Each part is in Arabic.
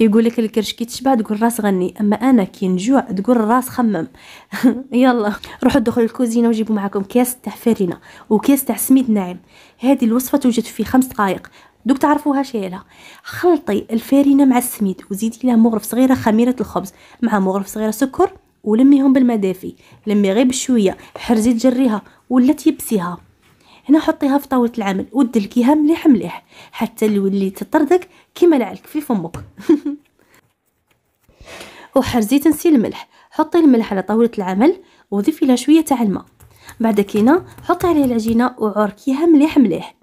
يقول لك الكرش كي تشبع تقول راس غني اما انا كي نجوع تقول الراس خمم يلا روحوا دخلوا الكوزينه وجيبوا معكم كاس تاع فرينه وكاس تاع سميد ناعم هذه الوصفه توجد في خمس دقائق دوك تعرفوها شايلها خلطي الفارينه مع السميد وزيدي لها مغرف صغيره خميره الخبز مع مغرف صغيره سكر ولميهم بالماء دافي لمي غير بشويه حرزي تجريها ولا تيبسيها هنا حطيها في طاوله العمل ودلكيها مليح مليح حتى اللي تطردك كيما العلك في فمك وحرزي تنسي الملح حطي الملح على طاولة العمل وضيفي لها شوية تاع الماء بعد كينا حطي عليها العجينة وعركيها مليح مليح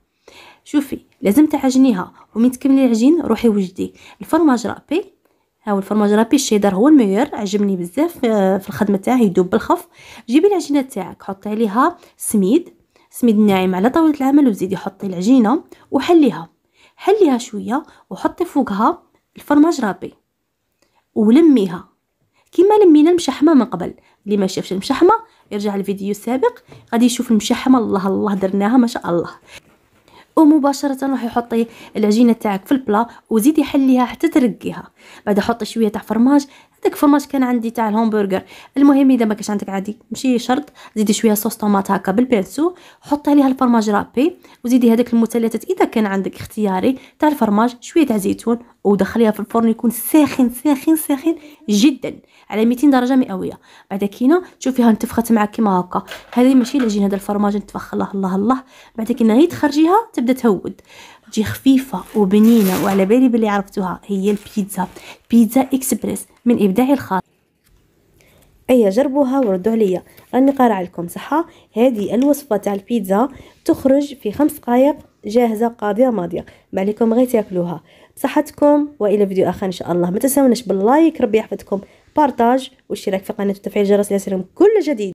شوفي لازم تعجنيها ومن تكملي العجين روحي وجدي الفرماج رابي هاو الفرماج رابي الشيدر هو الميور عجبني بزاف آه، في الخدمه تاعه يدوب بالخف جيبي العجينه تاعك حطي عليها سميد سميد ناعم على طاوله العمل وزيدي حطي العجينه وحليها حليها شويه وحطي فوقها الفرماج رابي ولميها كما لمينا المشحمه من قبل اللي ما شافش المشحمه يرجع الفيديو السابق غادي يشوف المشحمه الله الله درناها ما شاء الله ومباشره راح يحطي العجينه تاعك في البلا وزيدي حليها حتى ترقيها بعد حطي شويه تاع فرماج هذاك فرماج كان عندي تاع الهمبرجر المهم اذا ما كانش عندك عادي ماشي شرط زيدي شويه صوص طوماط هكا بالبانسو حطي عليها الفرماج رابي وزيدي هذاك المثلثات اذا كان عندك اختياري تاع الفرماج شويه تاع زيتون ودخليها في الفرن يكون ساخن ساخن ساخن جدا على 200 درجه مئويه بعد كينا تشوفيها انتفخت معك كيما هكا هذه ماشي العجين هذا الفرماج انتفخ الله الله الله بعد كينا غير تخرجيها تبدا تهود تجي خفيفه وبنينه وعلى بالي بلي عرفتوها هي البيتزا بيتزا اكسبريس من ابداع الخاص اي جربوها وردوا عليا راني قارعه لكم صحه هذه الوصفه تاع البيتزا تخرج في خمس دقائق جاهزه قاضيه ماضيه ما عليكم غير تاكلوها بصحتكم والى فيديو اخر ان شاء الله ما تنسوناش باللايك ربي يحفظكم بارطاج واشتراك في قناه وتفعيل الجرس ليصلكم كل جديد